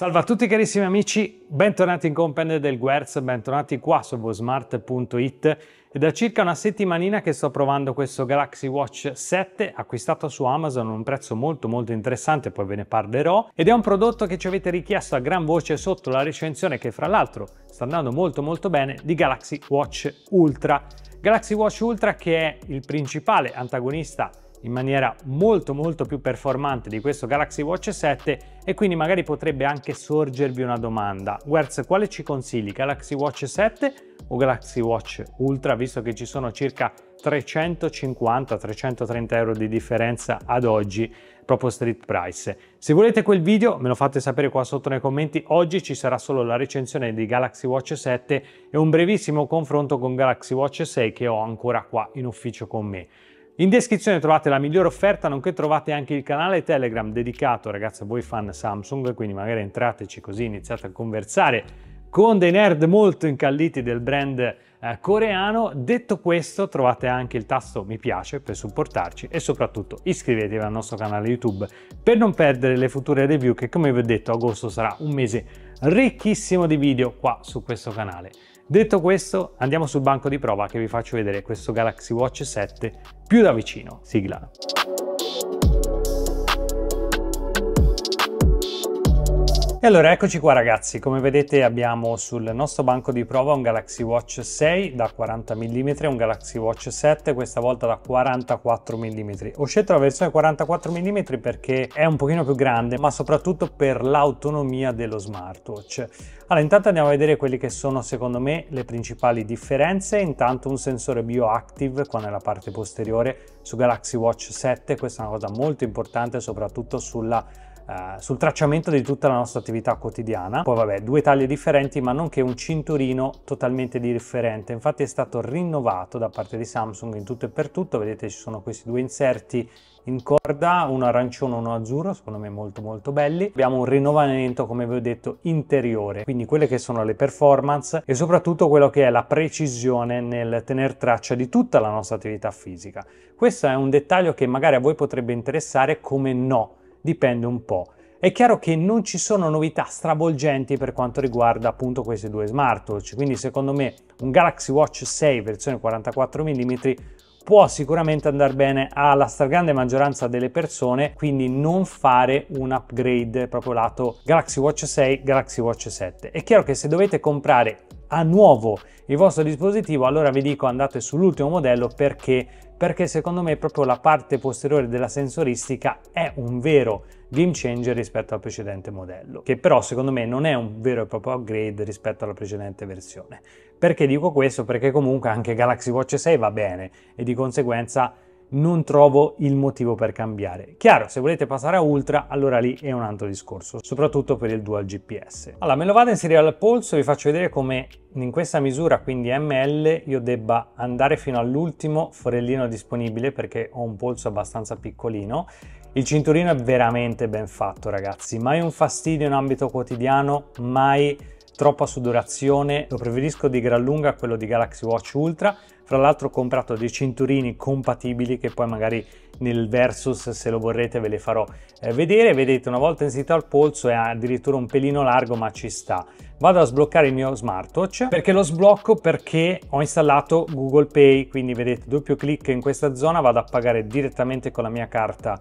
Salve a tutti carissimi amici, bentornati in Compende del Guerz, bentornati qua su vosmart.it. È da circa una settimanina che sto provando questo Galaxy Watch 7 acquistato su Amazon a un prezzo molto molto interessante, poi ve ne parlerò, ed è un prodotto che ci avete richiesto a gran voce sotto la recensione che fra l'altro sta andando molto molto bene di Galaxy Watch Ultra. Galaxy Watch Ultra che è il principale antagonista in maniera molto molto più performante di questo Galaxy Watch 7 e quindi magari potrebbe anche sorgervi una domanda. Wertz, quale ci consigli? Galaxy Watch 7 o Galaxy Watch Ultra, visto che ci sono circa 350-330 euro di differenza ad oggi proprio street price. Se volete quel video me lo fate sapere qua sotto nei commenti, oggi ci sarà solo la recensione di Galaxy Watch 7 e un brevissimo confronto con Galaxy Watch 6 che ho ancora qua in ufficio con me. In descrizione trovate la migliore offerta, nonché trovate anche il canale Telegram dedicato, ragazzi, a voi fan Samsung, quindi magari entrateci così, iniziate a conversare con dei nerd molto incalliti del brand eh, coreano. Detto questo, trovate anche il tasto mi piace per supportarci e soprattutto iscrivetevi al nostro canale YouTube per non perdere le future review che, come vi ho detto, agosto sarà un mese ricchissimo di video qua su questo canale. Detto questo, andiamo sul banco di prova che vi faccio vedere questo Galaxy Watch 7 più da vicino. Sigla. E allora eccoci qua ragazzi, come vedete abbiamo sul nostro banco di prova un Galaxy Watch 6 da 40 mm e un Galaxy Watch 7 questa volta da 44 mm. Ho scelto la versione 44 mm perché è un pochino più grande ma soprattutto per l'autonomia dello smartwatch. Allora intanto andiamo a vedere quelle che sono secondo me le principali differenze. Intanto un sensore bioactive qua nella parte posteriore su Galaxy Watch 7, questa è una cosa molto importante soprattutto sulla eh, sul tracciamento di tutta la nostra attività quotidiana. Poi vabbè, due taglie differenti ma nonché un cinturino totalmente differente. Infatti è stato rinnovato da parte di Samsung in tutto e per tutto. Vedete ci sono questi due inserti in corda, uno arancione e uno azzurro, secondo me molto molto belli. Abbiamo un rinnovamento, come vi ho detto, interiore, quindi quelle che sono le performance e soprattutto quello che è la precisione nel tener traccia di tutta la nostra attività fisica. Questo è un dettaglio che magari a voi potrebbe interessare come no, dipende un po'. È chiaro che non ci sono novità stravolgenti per quanto riguarda appunto questi due smartwatch, quindi secondo me un Galaxy Watch 6 versione 44 mm può sicuramente andare bene alla stragrande maggioranza delle persone, quindi non fare un upgrade proprio lato Galaxy Watch 6, Galaxy Watch 7. È chiaro che se dovete comprare a nuovo il vostro dispositivo, allora vi dico andate sull'ultimo modello perché perché secondo me proprio la parte posteriore della sensoristica è un vero game changer rispetto al precedente modello, che però secondo me non è un vero e proprio upgrade rispetto alla precedente versione. Perché dico questo? Perché comunque anche Galaxy Watch 6 va bene e di conseguenza non trovo il motivo per cambiare. Chiaro, se volete passare a ultra, allora lì è un altro discorso, soprattutto per il dual GPS. Allora, me lo vado a inserire al polso e vi faccio vedere come in questa misura, quindi ml, io debba andare fino all'ultimo forellino disponibile perché ho un polso abbastanza piccolino. Il cinturino è veramente ben fatto, ragazzi, mai un fastidio in ambito quotidiano, mai troppa sudorazione, lo preferisco di gran lunga a quello di Galaxy Watch Ultra, fra l'altro ho comprato dei cinturini compatibili che poi magari nel versus se lo vorrete ve le farò eh, vedere, vedete una volta inserito al polso è addirittura un pelino largo ma ci sta. Vado a sbloccare il mio smartwatch, perché lo sblocco? Perché ho installato Google Pay, quindi vedete doppio clic in questa zona, vado a pagare direttamente con la mia carta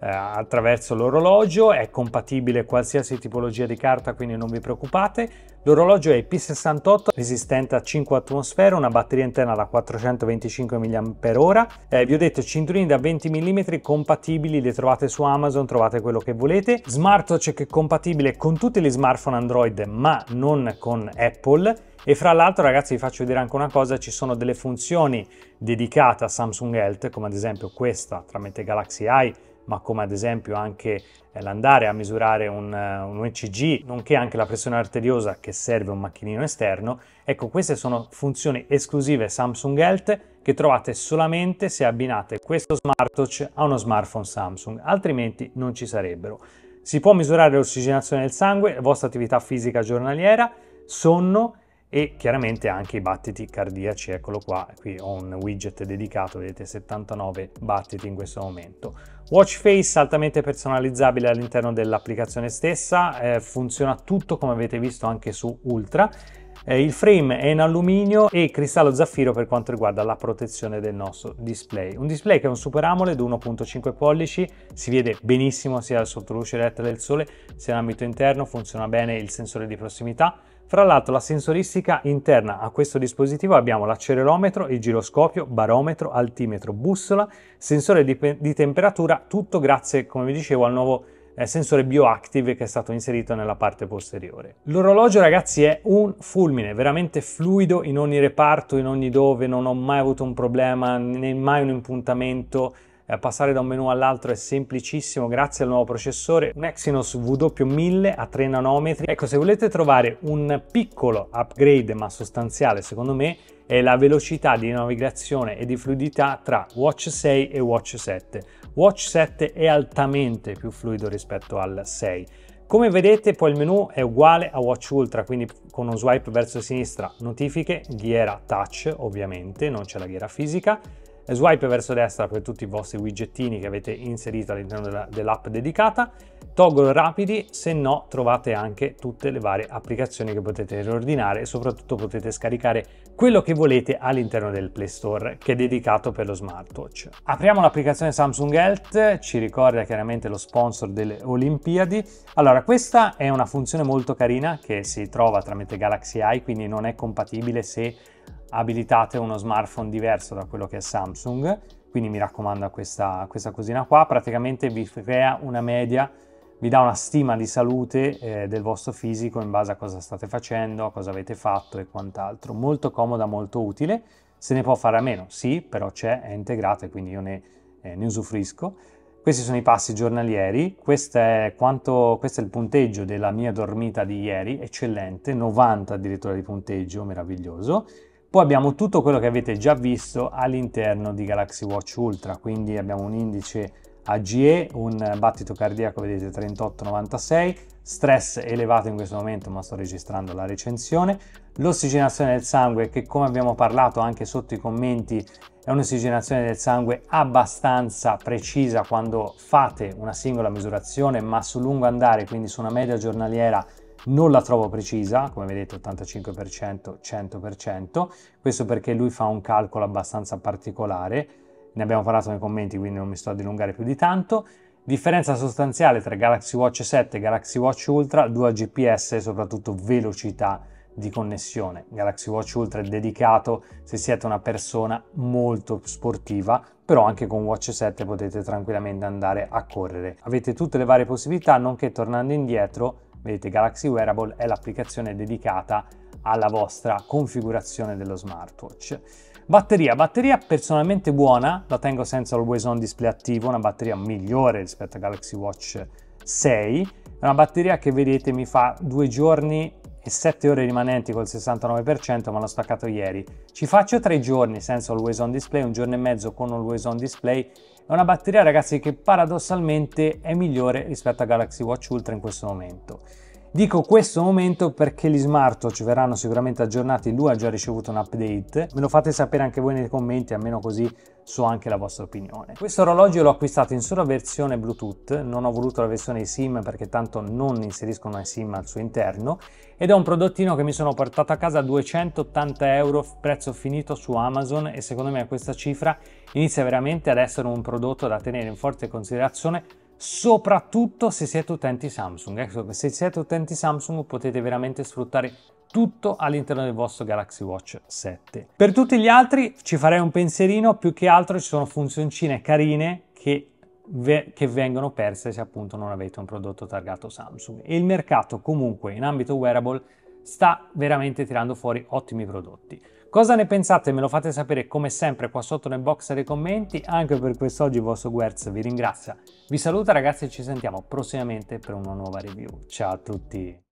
eh, attraverso l'orologio, è compatibile qualsiasi tipologia di carta, quindi non vi preoccupate. L'orologio è IP68, resistente a 5 atmosfere, una batteria interna da 425 mAh. Eh, vi ho detto cinturini da 20 mm compatibili, li trovate su Amazon, trovate quello che volete. Smartwatch che è compatibile con tutti gli smartphone Android, ma non con Apple. E fra l'altro, ragazzi, vi faccio vedere anche una cosa: ci sono delle funzioni dedicate a Samsung Health, come ad esempio questa tramite Galaxy Eye ma come ad esempio anche eh, l'andare a misurare un, eh, un ECG, nonché anche la pressione arteriosa che serve un macchinino esterno. Ecco, queste sono funzioni esclusive Samsung Health che trovate solamente se abbinate questo smartwatch a uno smartphone Samsung, altrimenti non ci sarebbero. Si può misurare l'ossigenazione del sangue, la vostra attività fisica giornaliera, sonno e chiaramente anche i battiti cardiaci, eccolo qua, qui ho un widget dedicato, vedete 79 battiti in questo momento. Watch Face altamente personalizzabile all'interno dell'applicazione stessa, eh, funziona tutto come avete visto anche su Ultra. Eh, il frame è in alluminio e cristallo zaffiro per quanto riguarda la protezione del nostro display. Un display che è un Super AMOLED 1.5 pollici, si vede benissimo sia sotto luce retta del sole sia in ambito interno, funziona bene il sensore di prossimità, fra l'altro la sensoristica interna a questo dispositivo abbiamo l'accelerometro, il giroscopio, barometro, altimetro, bussola, sensore di, di temperatura, tutto grazie, come vi dicevo, al nuovo eh, sensore bioactive che è stato inserito nella parte posteriore. L'orologio ragazzi è un fulmine, veramente fluido in ogni reparto, in ogni dove, non ho mai avuto un problema, né mai un impuntamento, eh, passare da un menu all'altro è semplicissimo grazie al nuovo processore, un Exynos W1000 a 3 nanometri. Ecco, se volete trovare un piccolo upgrade ma sostanziale secondo me è la velocità di navigazione e di fluidità tra Watch 6 e Watch 7. Watch 7 è altamente più fluido rispetto al 6. Come vedete poi il menu è uguale a Watch Ultra, quindi con uno swipe verso sinistra notifiche, ghiera touch ovviamente, non c'è la ghiera fisica, swipe verso destra per tutti i vostri widgettini che avete inserito all'interno dell'app dell dedicata, toggle rapidi, se no trovate anche tutte le varie applicazioni che potete riordinare e soprattutto potete scaricare quello che volete all'interno del Play Store che è dedicato per lo smartwatch. Apriamo l'applicazione Samsung Health, ci ricorda chiaramente lo sponsor delle Olimpiadi. Allora questa è una funzione molto carina che si trova tramite Galaxy Eye, quindi non è compatibile se abilitate uno smartphone diverso da quello che è Samsung, quindi mi raccomando questa, questa cosina qua, praticamente vi crea una media, vi dà una stima di salute eh, del vostro fisico in base a cosa state facendo, a cosa avete fatto e quant'altro. Molto comoda, molto utile, se ne può fare a meno, sì, però c'è, è integrata e quindi io ne, eh, ne usufruisco. Questi sono i passi giornalieri, questo è, quanto, questo è, il punteggio della mia dormita di ieri, eccellente, 90 addirittura di punteggio, meraviglioso. Poi abbiamo tutto quello che avete già visto all'interno di Galaxy Watch Ultra, quindi abbiamo un indice AGE, un battito cardiaco vedete 38,96, stress elevato in questo momento ma sto registrando la recensione, l'ossigenazione del sangue che come abbiamo parlato anche sotto i commenti è un'ossigenazione del sangue abbastanza precisa quando fate una singola misurazione ma sul lungo andare quindi su una media giornaliera non la trovo precisa, come vedete 85%, 100%, questo perché lui fa un calcolo abbastanza particolare, ne abbiamo parlato nei commenti quindi non mi sto a dilungare più di tanto, Differenza sostanziale tra Galaxy Watch 7 e Galaxy Watch Ultra, dual GPS e soprattutto velocità di connessione. Galaxy Watch Ultra è dedicato se siete una persona molto sportiva, però anche con Watch 7 potete tranquillamente andare a correre. Avete tutte le varie possibilità, nonché tornando indietro Vedete, Galaxy Wearable è l'applicazione dedicata alla vostra configurazione dello smartwatch. Batteria, batteria personalmente buona, la tengo senza always on display attivo, una batteria migliore rispetto a Galaxy Watch 6, è una batteria che vedete mi fa due giorni e 7 ore rimanenti col 69% ma l'ho staccato ieri. Ci faccio 3 giorni senza always on display, un giorno e mezzo con always on display. È una batteria ragazzi che paradossalmente è migliore rispetto a Galaxy Watch Ultra in questo momento. Dico questo momento perché gli smartwatch verranno sicuramente aggiornati, lui ha già ricevuto un update, me lo fate sapere anche voi nei commenti, almeno così so anche la vostra opinione. Questo orologio l'ho acquistato in sola versione Bluetooth, non ho voluto la versione SIM perché tanto non inseriscono una SIM al suo interno ed è un prodottino che mi sono portato a casa a 280 euro prezzo finito su Amazon e secondo me questa cifra inizia veramente ad essere un prodotto da tenere in forte considerazione soprattutto se siete utenti Samsung. Ecco, se siete utenti Samsung potete veramente sfruttare tutto all'interno del vostro Galaxy Watch 7. Per tutti gli altri ci farei un pensierino, più che altro ci sono funzioncine carine che che vengono perse se appunto non avete un prodotto targato Samsung. E il mercato comunque in ambito wearable sta veramente tirando fuori ottimi prodotti. Cosa ne pensate? Me lo fate sapere come sempre qua sotto nel box dei commenti. Anche per quest'oggi il vostro Guerz vi ringrazia. Vi saluta ragazzi e ci sentiamo prossimamente per una nuova review. Ciao a tutti!